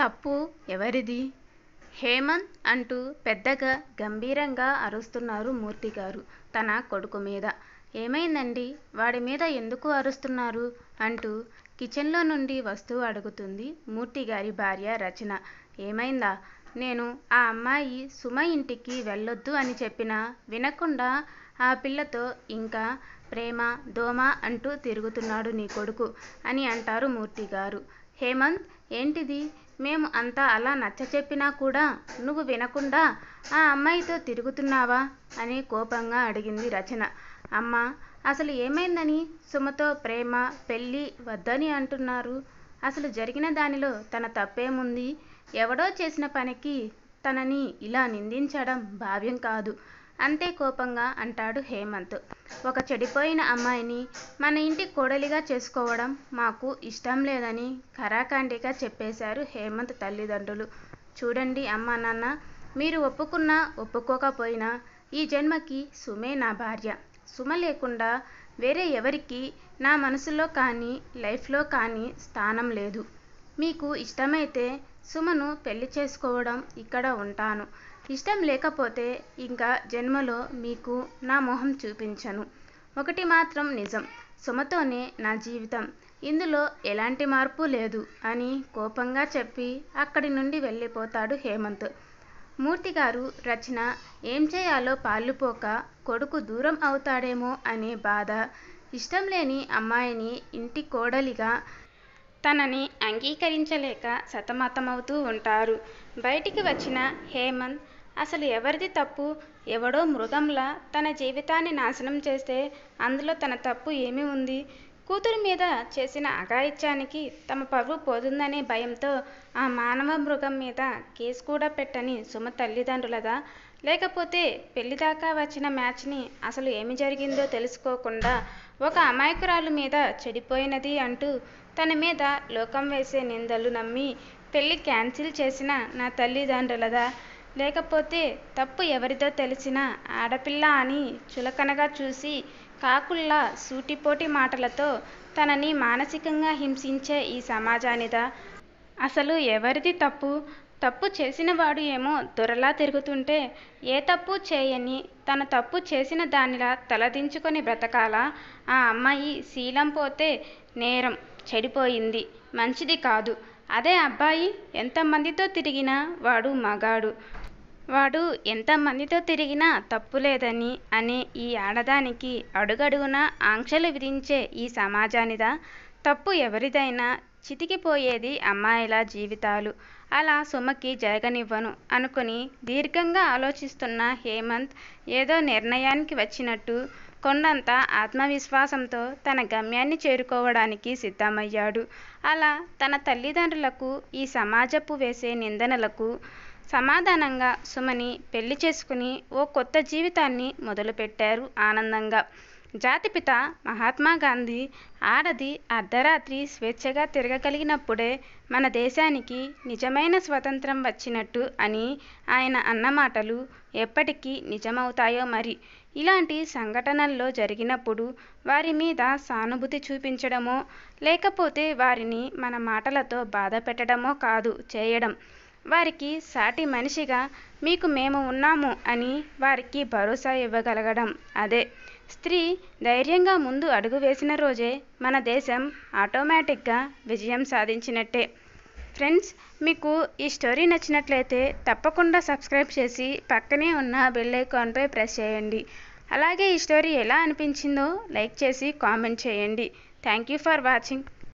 తప్పు ఎవరిది హేమంత్ అంటూ పెద్దగా గంభీరంగా అరుస్తున్నారు మూర్తి గారు తన కొడుకు మీద ఏమైందండి వాడి మీద ఎందుకు అరుస్తున్నారు అంటూ కిచెన్లో నుండి వస్తువు అడుగుతుంది మూర్తి గారి భార్య రచన ఏమైందా నేను ఆ అమ్మాయి సుమ ఇంటికి వెళ్ళొద్దు అని చెప్పినా వినకుండా ఆ పిల్లతో ఇంకా ప్రేమ దోమ అంటూ తిరుగుతున్నాడు నీ కొడుకు అని అంటారు మూర్తి గారు హేమంత్ ఏంటిది మేము అంతా అలా నచ్చ చెప్పినా కూడా నువ్వు వినకుండా ఆ అమ్మాయితో తిరుగుతున్నావా అని కోపంగా అడిగింది రచన అమ్మ అసలు ఏమైందని సుమతో ప్రేమ పెళ్ళి వద్దని అంటున్నారు అసలు జరిగిన దానిలో తన తప్పేముంది ఎవడో చేసిన పనికి తనని ఇలా నిందించడం భావ్యం కాదు అంతే కోపంగా అంటాడు హేమంత్ ఒక చెడిపోయిన అమ్మాయిని మన ఇంటి కోడలిగా చేసుకోవడం మాకు ఇష్టం లేదని కరాకాండిగా చెప్పేశారు హేమంత్ తల్లిదండ్రులు చూడండి అమ్మా నాన్న మీరు ఒప్పుకున్నా ఒప్పుకోకపోయినా ఈ జన్మకి సుమే నా భార్య సుమ లేకుండా వేరే ఎవరికి నా మనసులో కానీ లైఫ్లో కానీ స్థానం లేదు మీకు ఇష్టమైతే సుమను పెళ్లి చేసుకోవడం ఇక్కడ ఉంటాను ఇష్టం లేకపోతే ఇంకా జన్మలో మీకు నా మొహం చూపించను ఒకటి మాత్రం నిజం సుమతోనే నా జీవితం ఇందులో ఎలాంటి మార్పు లేదు అని కోపంగా చెప్పి అక్కడి నుండి వెళ్ళిపోతాడు హేమంత్ మూర్తి గారు రచన ఏం చేయాలో పాలుపోక కొడుకు దూరం అవుతాడేమో అనే బాధ ఇష్టం లేని అమ్మాయిని ఇంటి కోడలిగా తనని అంగీకరించలేక సతమతమవుతూ ఉంటారు బయటికి వచ్చిన హేమంత్ అసలు ఎవరిది తప్పు ఎవడో మృగంలా తన జీవితాన్ని నాశనం చేస్తే అందులో తన తప్పు ఏమి ఉంది కూతురు మీద చేసిన అఘాయిత్యానికి తమ పరువు పోతుందనే భయంతో ఆ మానవ మృగం మీద కేసు కూడా పెట్టని సుమ తల్లిదండ్రులదా లేకపోతే పెళ్లిదాకా వచ్చిన మ్యాచ్ని అసలు ఏమి జరిగిందో తెలుసుకోకుండా ఒక అమాయకురాలు మీద చెడిపోయినది అంటూ తన మీద లోకం వేసే నిందలు నమ్మి పెళ్లి క్యాన్సిల్ చేసిన నా తల్లిదండ్రులదా లేకపోతే తప్పు ఎవరిదో తెలిసిన ఆడపిల్ల అని చులకనగా చూసి కాకుల్లా సూటిపోటి మాటలతో తనని మానసికంగా హింసించే ఈ సమాజానిదా అసలు ఎవరిది తప్పు తప్పు చేసినవాడు ఏమో దొరలా తిరుగుతుంటే ఏ తప్పు చేయని తన తప్పు చేసిన దానిలా తలదించుకొని బ్రతకాలా ఆ అమ్మాయి శీలం పోతే నేరం చెడిపోయింది మంచిది కాదు అదే అబ్బాయి ఎంతమందితో తిరిగినా వాడు మగాడు వాడు ఎంతమందితో తిరిగినా తప్పు లేదని అనే ఈ ఆడదానికి అడుగడుగునా ఆంక్షలు విధించే ఈ సమాజానిదా తప్పు ఎవరిదైనా చితికిపోయేది అమ్మాయిల జీవితాలు అలా సుమకి జరగనివ్వను అనుకుని దీర్ఘంగా ఆలోచిస్తున్న హేమంత్ ఏదో నిర్ణయానికి వచ్చినట్టు కొండంత ఆత్మవిశ్వాసంతో తన గమ్యాన్ని చేరుకోవడానికి సిద్ధమయ్యాడు అలా తన తల్లిదండ్రులకు ఈ సమాజపు వేసే నిందనలకు సమాధానంగా సుమని పెళ్లి చేసుకుని ఓ కొత్త జీవితాన్ని మొదలుపెట్టారు ఆనందంగా జాతిపిత మహాత్మా గాంధీ ఆడది అర్ధరాత్రి స్వేచ్ఛగా తిరగగలిగినప్పుడే మన దేశానికి నిజమైన స్వతంత్రం వచ్చినట్టు అని ఆయన అన్నమాటలు ఎప్పటికీ నిజమవుతాయో మరి ఇలాంటి సంఘటనల్లో జరిగినప్పుడు వారి మీద సానుభూతి చూపించడమో లేకపోతే వారిని మన మాటలతో బాధ పెట్టడమో కాదు చేయడం వారికి సాటి మనిషిగా మీకు మేము ఉన్నాము అని వారికి భరోసా ఇవ్వగలగడం అదే స్త్రీ ధైర్యంగా ముందు అడుగు వేసిన రోజే మన దేశం ఆటోమేటిక్గా విజయం సాధించినట్టే ఫ్రెండ్స్ మీకు ఈ స్టోరీ నచ్చినట్లయితే తప్పకుండా సబ్స్క్రైబ్ చేసి పక్కనే ఉన్న బెల్ ఐకాన్పై ప్రెస్ చేయండి అలాగే ఈ స్టోరీ ఎలా అనిపించిందో లైక్ చేసి కామెంట్ చేయండి థ్యాంక్ యూ ఫర్ వాచింగ్